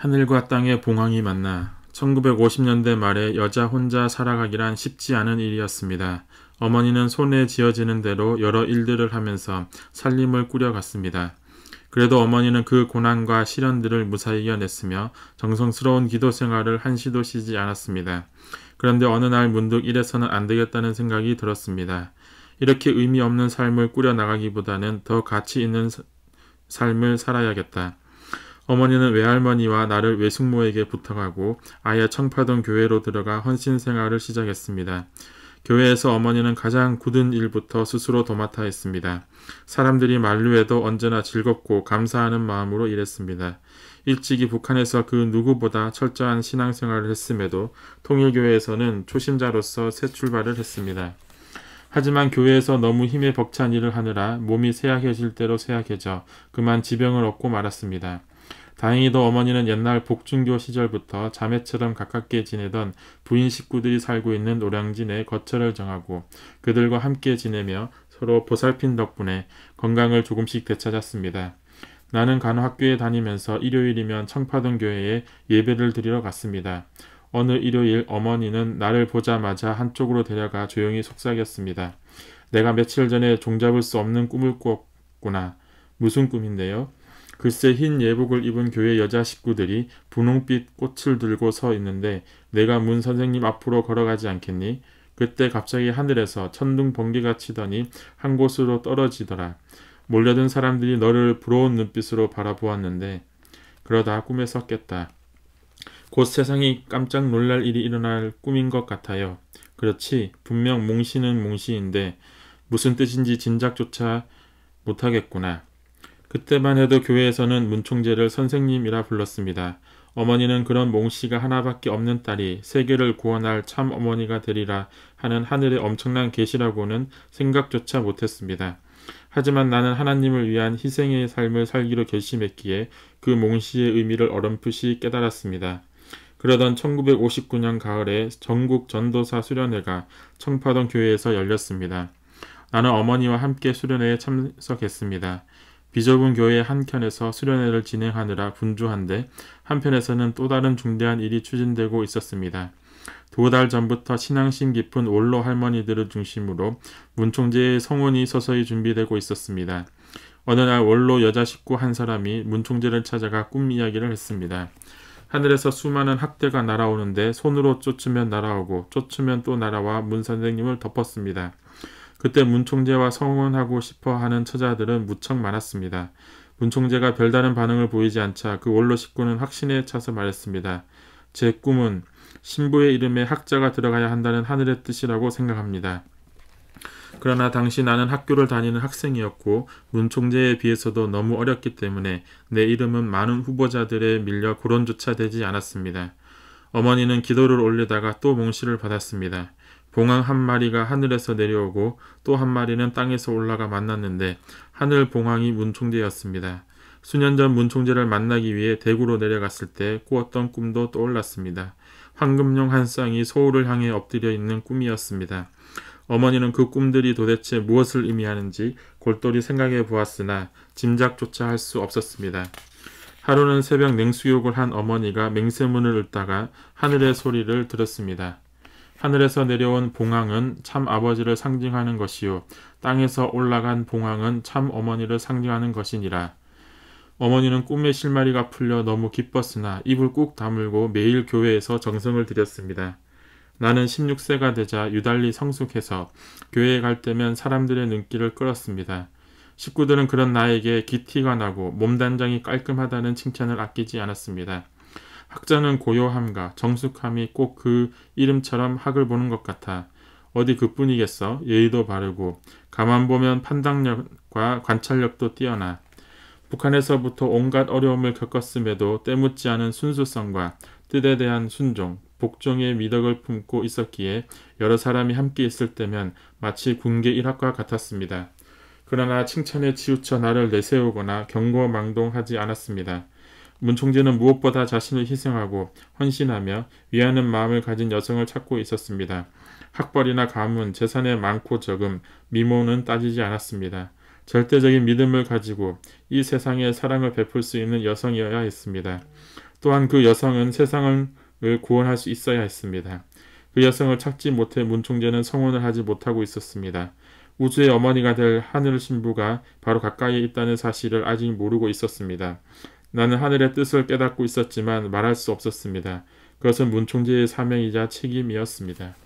하늘과 땅의 봉황이 만나 1950년대 말에 여자 혼자 살아가기란 쉽지 않은 일이었습니다. 어머니는 손에 지어지는 대로 여러 일들을 하면서 살림을 꾸려갔습니다. 그래도 어머니는 그 고난과 시련들을 무사히 이겨냈으며 정성스러운 기도 생활을 한시도 쉬지 않았습니다. 그런데 어느 날 문득 이래서는 안 되겠다는 생각이 들었습니다. 이렇게 의미 없는 삶을 꾸려나가기보다는 더 가치 있는 삶을 살아야겠다. 어머니는 외할머니와 나를 외숙모에게 부탁하고 아예 청파동 교회로 들어가 헌신 생활을 시작했습니다. 교회에서 어머니는 가장 굳은 일부터 스스로 도맡아 했습니다. 사람들이 만류해도 언제나 즐겁고 감사하는 마음으로 일했습니다. 일찍이 북한에서 그 누구보다 철저한 신앙생활을 했음에도 통일교회에서는 초심자로서 새 출발을 했습니다. 하지만 교회에서 너무 힘에 벅찬 일을 하느라 몸이 쇠약해질 대로 쇠약해져 그만 지병을 얻고 말았습니다. 다행히도 어머니는 옛날 복중교 시절부터 자매처럼 가깝게 지내던 부인 식구들이 살고 있는 노량진 에 거처를 정하고 그들과 함께 지내며 서로 보살핀 덕분에 건강을 조금씩 되찾았습니다. 나는 간호학교에 다니면서 일요일이면 청파동 교회에 예배를 드리러 갔습니다. 어느 일요일 어머니는 나를 보자마자 한쪽으로 데려가 조용히 속삭였습니다. 내가 며칠 전에 종잡을 수 없는 꿈을 꾸었구나. 무슨 꿈인데요? 글쎄 흰 예복을 입은 교회 여자 식구들이 분홍빛 꽃을 들고 서 있는데 내가 문 선생님 앞으로 걸어가지 않겠니? 그때 갑자기 하늘에서 천둥 번개가 치더니 한 곳으로 떨어지더라. 몰려든 사람들이 너를 부러운 눈빛으로 바라보았는데 그러다 꿈에 섰겠다. 곧 세상이 깜짝 놀랄 일이 일어날 꿈인 것 같아요. 그렇지 분명 몽시는 몽시인데 무슨 뜻인지 짐작조차 못하겠구나. 그때만 해도 교회에서는 문총재를 선생님이라 불렀습니다. 어머니는 그런 몽씨가 하나밖에 없는 딸이 세계를 구원할 참 어머니가 되리라 하는 하늘의 엄청난 계시라고는 생각조차 못했습니다. 하지만 나는 하나님을 위한 희생의 삶을 살기로 결심했기에 그 몽씨의 의미를 어렴풋이 깨달았습니다. 그러던 1959년 가을에 전국 전도사 수련회가 청파동 교회에서 열렸습니다. 나는 어머니와 함께 수련회에 참석했습니다. 비좁은 교회 한켠에서 수련회를 진행하느라 분주한데 한편에서는 또 다른 중대한 일이 추진되고 있었습니다. 두 달 전부터 신앙심 깊은 원로 할머니들을 중심으로 문총재의 성원이 서서히 준비되고 있었습니다. 어느 날 원로 여자 식구 한 사람이 문총재를 찾아가 꿈 이야기를 했습니다. 하늘에서 수많은 학대가 날아오는데 손으로 쫓으면 날아오고 쫓으면 또 날아와 문 선생님을 덮었습니다. 그때 문 총재와 성혼하고 싶어 하는 처자들은 무척 많았습니다. 문 총재가 별다른 반응을 보이지 않자 그 원로 식구는 확신에 차서 말했습니다. 제 꿈은 신부의 이름에 학자가 들어가야 한다는 하늘의 뜻이라고 생각합니다. 그러나 당시 나는 학교를 다니는 학생이었고 문 총재에 비해서도 너무 어렸기 때문에 내 이름은 많은 후보자들에 밀려 고론조차 되지 않았습니다. 어머니는 기도를 올리다가 또몽실을 받았습니다. 봉황 한 마리가 하늘에서 내려오고 또 한 마리는 땅에서 올라가 만났는데 하늘 봉황이 문총재였습니다. 수년 전 문총재를 만나기 위해 대구로 내려갔을 때 꾸었던 꿈도 떠올랐습니다. 황금용 한 쌍이 서울을 향해 엎드려 있는 꿈이었습니다. 어머니는 그 꿈들이 도대체 무엇을 의미하는지 골똘히 생각해 보았으나 짐작조차 할 수 없었습니다. 하루는 새벽 냉수욕을 한 어머니가 맹세문을 읊다가 하늘의 소리를 들었습니다. 하늘에서 내려온 봉황은 참 아버지를 상징하는 것이요 땅에서 올라간 봉황은 참 어머니를 상징하는 것이니라. 어머니는 꿈의 실마리가 풀려 너무 기뻤으나 입을 꾹 다물고 매일 교회에서 정성을 들였습니다. 나는 16세가 되자 유달리 성숙해서 교회에 갈 때면 사람들의 눈길을 끌었습니다. 식구들은 그런 나에게 기티가 나고 몸단장이 깔끔하다는 칭찬을 아끼지 않았습니다. 학자는 고요함과 정숙함이 꼭 그 이름처럼 학을 보는 것 같아. 어디 그뿐이겠어. 예의도 바르고 가만 보면 판단력과 관찰력도 뛰어나. 북한에서부터 온갖 어려움을 겪었음에도 때묻지 않은 순수성과 뜻에 대한 순종, 복종의 미덕을 품고 있었기에 여러 사람이 함께 있을 때면 마치 군계 일학과 같았습니다. 그러나 칭찬에 치우쳐 나를 내세우거나 경고망동하지 않았습니다. 문총재는 무엇보다 자신을 희생하고 헌신하며 위하는 마음을 가진 여성을 찾고 있었습니다. 학벌이나 가문, 재산의 많고 적음, 미모는 따지지 않았습니다. 절대적인 믿음을 가지고 이 세상에 사랑을 베풀 수 있는 여성이어야 했습니다. 또한 그 여성은 세상을 구원할 수 있어야 했습니다. 그 여성을 찾지 못해 문총재는 성혼을 하지 못하고 있었습니다. 우주의 어머니가 될 하늘 신부가 바로 가까이에 있다는 사실을 아직 모르고 있었습니다. 나는 하늘의 뜻을 깨닫고 있었지만 말할 수 없었습니다. 그것은 문총재의 사명이자 책임이었습니다.